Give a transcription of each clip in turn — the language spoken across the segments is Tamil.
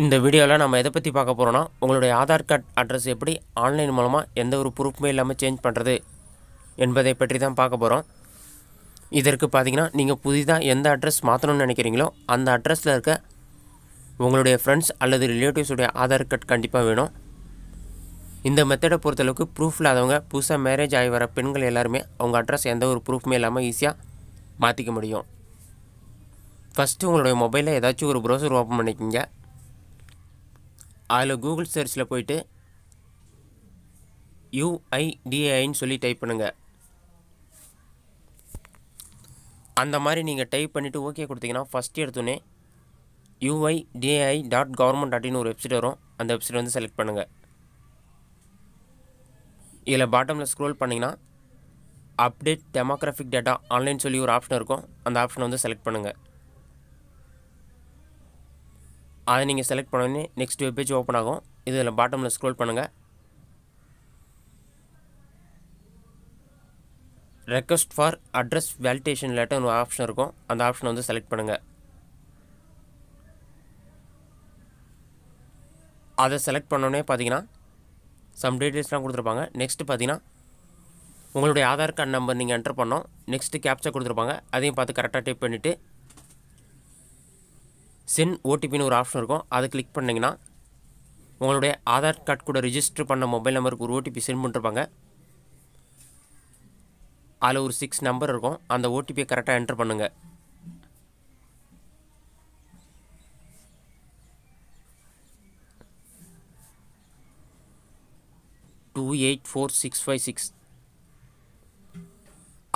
இந்த வீடியோவில் நம்ம எதை பற்றி பார்க்க போகிறோன்னா உங்களுடைய ஆதார் கார்டு அட்ரஸ் எப்படி ஆன்லைன் மூலமாக எந்த ஒரு ப்ரூஃப்மே இல்லாமல் சேஞ்ச் பண்ணுறது என்பதை பற்றி தான் பார்க்க போகிறோம் இதற்கு பார்த்திங்கன்னா நீங்கள் புதிதாக எந்த அட்ரஸ் மாற்றணும்னு நினைக்கிறீங்களோ அந்த அட்ரஸில் இருக்க உங்களுடைய ஃப்ரெண்ட்ஸ் அல்லது ரிலேட்டிவ்ஸுடைய ஆதார் கார்டு கண்டிப்பாக வேணும் இந்த மெத்தடை பொறுத்தளவுக்கு ப்ரூஃப் இல்லாதவங்க புதுசாக மேரேஜ் ஆகி வர பெண்கள் எல்லாருமே அவங்க அட்ரஸ் எந்த ஒரு ப்ரூஃப்மே இல்லாமல் ஈஸியாக மாற்றிக்க முடியும் ஃபஸ்ட்டு உங்களுடைய மொபைலில் ஏதாச்சும் ஒரு ப்ரௌசர் ஓப்பன் பண்ணிக்கோங்க அதில் கூகுள் சர்ச்சில் போயிட்டு யூஐடிஐன்னு சொல்லி டைப் பண்ணுங்கள் அந்த மாதிரி நீங்கள் டைப் பண்ணிவிட்டு ஓகே கொடுத்தீங்கன்னா ஃபஸ்ட் எடுத்தோன்னே யூஐடிஐ டாட் கவர்மெண்ட் டாட் ஒரு வெப்சைட் வரும் அந்த வெப்சைட் வந்து செலக்ட் பண்ணுங்கள் இதில் பாட்டமில் ஸ்க்ரோல் பண்ணிங்கன்னா அப்டேட் டெமோக்ராஃபிக் டேட்டா ஆன்லைன் சொல்லி ஒரு ஆப்ஷன் இருக்கும் அந்த ஆப்ஷனை வந்து செலக்ட் பண்ணுங்கள் அதை நீங்கள் செலக்ட் பண்ணோடனே நெக்ஸ்ட் வெப் பேஜ் ஓப்பன் ஆகும் இதில் பாட்டமில் ஸ்க்ரோல் பண்ணுங்கள் request for address validation letter ஒரு ஆப்ஷன் இருக்கும் அந்த ஆப்ஷனை வந்து செலக்ட் பண்ணுங்கள் அதை செலக்ட் பண்ணோடனே பார்த்தீங்கன்னா சம் டீட்டெயில்ஸ்லாம் கொடுத்துருப்பாங்க நெக்ஸ்ட்டு பார்த்தீங்கன்னா உங்களுடைய ஆதார் கார்டு நம்பர் நீங்கள் என்டர் பண்ணோம் நெக்ஸ்ட்டு கேப்ச்சா கொடுத்துருப்பாங்க அதையும் பார்த்து கரெக்டாக டைப் பண்ணிவிட்டு சென் ஓடிபின்னு ஒரு ஆப்ஷன் இருக்கும் அதை கிளிக் பண்ணிங்கன்னா உங்களுடைய ஆதார் கார்டு கூட ரிஜிஸ்டர் பண்ண மொபைல் நம்பருக்கு ஒரு ஓடிபி சென்ட் பண்ணிருப்பாங்க அதில் ஒரு சிக்ஸ் நம்பர் இருக்கும் அந்த ஓடிபியை கரெக்டாக என்ட்ரு பண்ணுங்கள் two eight four six five six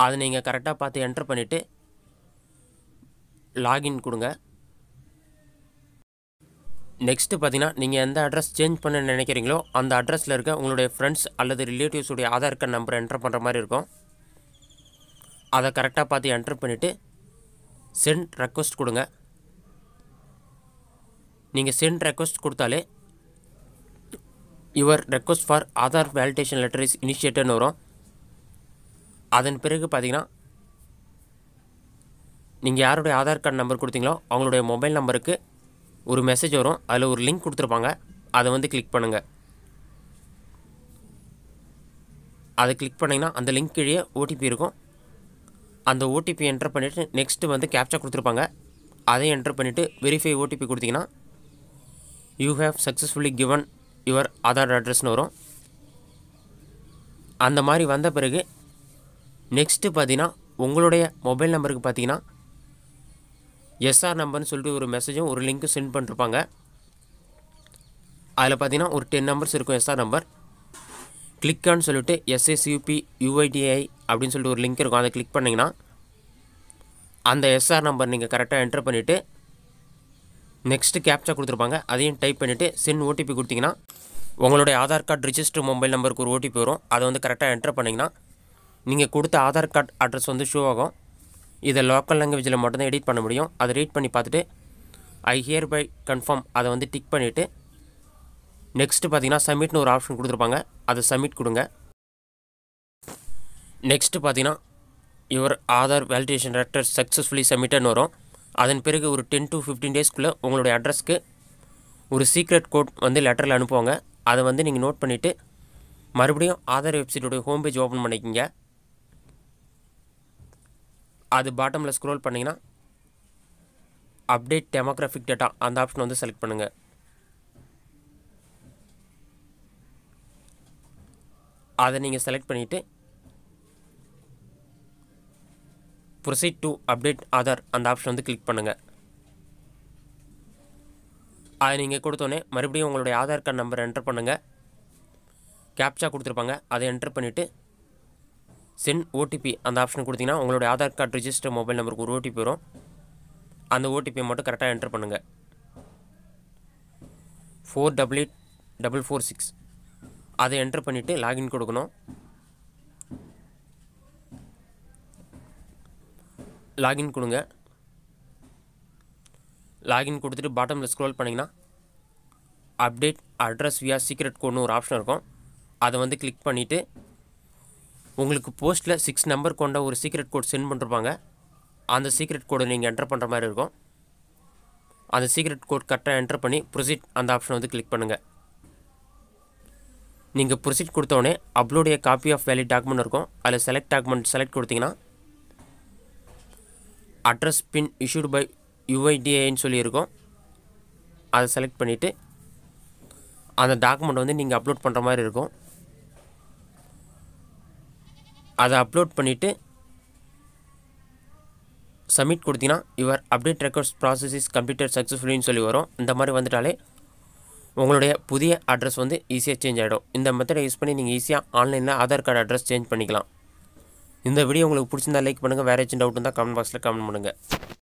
அதை நீங்கள் கரெக்டாக பார்த்து என்ட்ரு பண்ணிவிட்டு லாகின் கொடுங்க நெக்ஸ்ட்டு பார்த்தீங்கன்னா நீங்கள் எந்த அட்ரஸ் சேஞ்ச் பண்ண நினைக்கிறீங்களோ அந்த அட்ரஸில் இருக்க உங்களுடைய ஃப்ரெண்ட்ஸ் அல்லது ரிலேட்டிவ்ஸுடைய ஆதார் கார்டு நம்பரை என்ட்ரு பண்ணுற மாதிரி இருக்கும் அதை கரெக்டாக பார்த்து என்ட்ரு பண்ணிவிட்டு சென்ட் ரெக்வஸ்ட் கொடுங்க நீங்கள் சென்ட் ரெக்வஸ்ட் கொடுத்தாலே your request for Aadhaar validation letter is இனிஷியேட்டட்னு வரும் அதன் பிறகு பார்த்தீங்கன்னா நீங்கள் யாருடைய ஆதார் கார்டு நம்பர் கொடுத்தீங்களோ அவங்களுடைய மொபைல் நம்பருக்கு ஒரு மெசேஜ் வரும் அதில் ஒரு லிங்க் கொடுத்துருப்பாங்க அதை வந்து கிளிக் பண்ணுங்கள் அதை கிளிக் பண்ணிங்கன்னா அந்த லிங்க் கீழே ஓடிபி இருக்கும் அந்த ஓடிபி என்ட்ரு பண்ணிவிட்டு நெக்ஸ்ட்டு வந்து கேப்சா கொடுத்துருப்பாங்க அதை என்ட்ரு பண்ணிவிட்டு வெரிஃபை ஓடிபி கொடுத்திங்கன்னா you have successfully given your Aadhaar அட்ரஸ்னு வரும் அந்த மாதிரி வந்த பிறகு நெக்ஸ்ட்டு பார்த்தீங்கன்னா உங்களுடைய மொபைல் நம்பருக்கு பார்த்தீங்கன்னா எஸ்ஆர் நம்பர்னு சொல்லிட்டு ஒரு மெசேஜும் ஒரு லிங்க்கும் சென்ட் பண்ணிருப்பாங்க அதில் பார்த்தீங்கன்னா ஒரு டென் நம்பர்ஸ் இருக்கும் எஸ்ஆர் நம்பர் கிளிக்கான்னு சொல்லிட்டு எஸ்எஸ்யூபி யூஐடிஐ அப்படின்னு சொல்லிட்டு ஒரு லிங்க் இருக்கும் அதை கிளிக் பண்ணிங்கன்னா அந்த எஸ்ஆர் நம்பர் நீங்கள் கரெக்டாக என்டர் பண்ணிவிட்டு நெக்ஸ்ட்டு கேப்சா கொடுத்துருப்பாங்க அதையும் டைப் பண்ணிவிட்டு சென் ஓடிபி கொடுத்தீங்கன்னா உங்களுடைய ஆதார் கார்டு ரிஜிஸ்டர் மொபைல் நம்பருக்கு ஒரு ஓடிபி வரும் அதை வந்து கரெக்டாக என்டர் பண்ணிங்கன்னா நீங்கள் கொடுத்த ஆதார் கார்டு அட்ரஸ் வந்து ஷோ ஆகும் இதை லோக்கல் லாங்குவேஜில் மட்டும்தான் எடிட் பண்ண முடியும் அதை ரீட் பண்ணி பார்த்துட்டு ஐ ஹியர் பை கன்ஃபார்ம் அதை வந்து டிக் பண்ணிவிட்டு நெக்ஸ்ட்டு பார்த்தீங்கன்னா சப்மிட்னு ஒரு ஆப்ஷன் கொடுத்துருப்பாங்க அதை சப்மிட் கொடுங்க நெக்ஸ்ட்டு பார்த்தீங்கன்னா your Aadhaar validation letter successfully சப்மிட்டட்னு வரும் அதன் பிறகு ஒரு டென் டு ஃபிஃப்டீன் டேஸ்க்குள்ளே உங்களுடைய அட்ரஸ்க்கு ஒரு சீக்ரெட் கோட் வந்து லெட்டரில் அனுப்புவாங்க அதை வந்து நீங்கள் நோட் பண்ணிவிட்டு மறுபடியும் ஆதார் வெப்சைட்டோடைய ஹோம் பேஜ் ஓப்பன் பண்ணிக்கிங்க அது பாட்டமில் ஸ்க்ரோல் பண்ணிங்கன்னா அப்டேட் டெமோக்ராஃபிக் டேட்டா அந்த ஆப்ஷன் வந்து செலக்ட் பண்ணுங்கள் அதை நீங்கள் செலக்ட் பண்ணிவிட்டு ப்ரொசீட் டு அப்டேட் ஆதார் அந்த ஆப்ஷன் வந்து கிளிக் பண்ணுங்கள் அதை நீங்கள் கொடுத்தோடனே மறுபடியும் உங்களுடைய ஆதார் கார்டு நம்பர் என்டர் பண்ணுங்கள் கேப்சா கொடுத்துருப்பாங்க அதை என்டர் பண்ணிவிட்டு சென்ட் ஓடிபி அந்த ஆப்ஷன் கொடுத்தீங்கன்னா உங்களுடைய ஆதார் கார்டு ரிஜிஸ்டர் மொபைல் நம்பருக்கு ஒரு ஓடிபி வரும் அந்த ஓடிபியை மட்டும் கரெக்டாக என்டர் பண்ணுங்கள் four double eight double four six அதை என்டர் பண்ணிவிட்டு லாகின் கொடுக்கணும் லாகின் கொடுங்க லாகின் கொடுத்துட்டு பாட்டமில் ஸ்க்ரோல் பண்ணிங்கன்னா அப்டேட் அட்ரஸ் வியா சீக்ரெட் கோட்னு ஒரு ஆப்ஷன் இருக்கும் அதை வந்து கிளிக் பண்ணிவிட்டு உங்களுக்கு போஸ்ட்டில் சிக்ஸ் நம்பர் கொண்ட ஒரு சீக்ரெட் கோட் சென்ட் பண்ணிருப்பாங்க அந்த சீக்ரெட் கோடை நீங்கள் என்ட்ரு பண்ணுற மாதிரி இருக்கும் அந்த சீக்ரெட் கோட் கரெக்டாக என்ட்ரு பண்ணி ப்ரொசீட் அந்த ஆப்ஷனை வந்து கிளிக் பண்ணுங்கள் நீங்கள் ப்ரொசீட் கொடுத்தோடனே அப்லோடைய காப்பி ஆஃப் வேலிட் டாக்குமெண்ட் இருக்கும் அதில் செலக்ட் டாக்குமெண்ட் செலக்ட் கொடுத்தீங்கன்னா அட்ரஸ் பின் இஷ்யூடு பை யுஐடிஏன்னு சொல்லியிருக்கோம் அதை செலக்ட் பண்ணிவிட்டு அந்த டாக்குமெண்ட் வந்து நீங்கள் அப்லோட் பண்ணுற மாதிரி இருக்கும் அதை அப்லோட் பண்ணிவிட்டு சப்மிட் கொடுத்தீங்கன்னா your update records process is computer சக்ஸஸ்ஃபுல்லின்னு சொல்லி வரும் இந்த மாதிரி வந்துட்டாலே உங்களுடைய புதிய அட்ரஸ் வந்து ஈஸியாக சேஞ்ச் ஆகிடும் இந்த மெத்தடை யூஸ் பண்ணி நீங்கள் ஈஸியாக ஆன்லைனில் ஆதார் கார்டு அட்ரஸ் சேஞ்ச் பண்ணிக்கலாம் இந்த வீடியோ உங்களுக்கு பிடிச்சிருந்தா லைக் பண்ணுங்கள் வேறு ஏதாச்சும் டவுட் இருந்தால் கமெண்ட் பாக்ஸில் கமெண்ட் பண்ணுங்கள்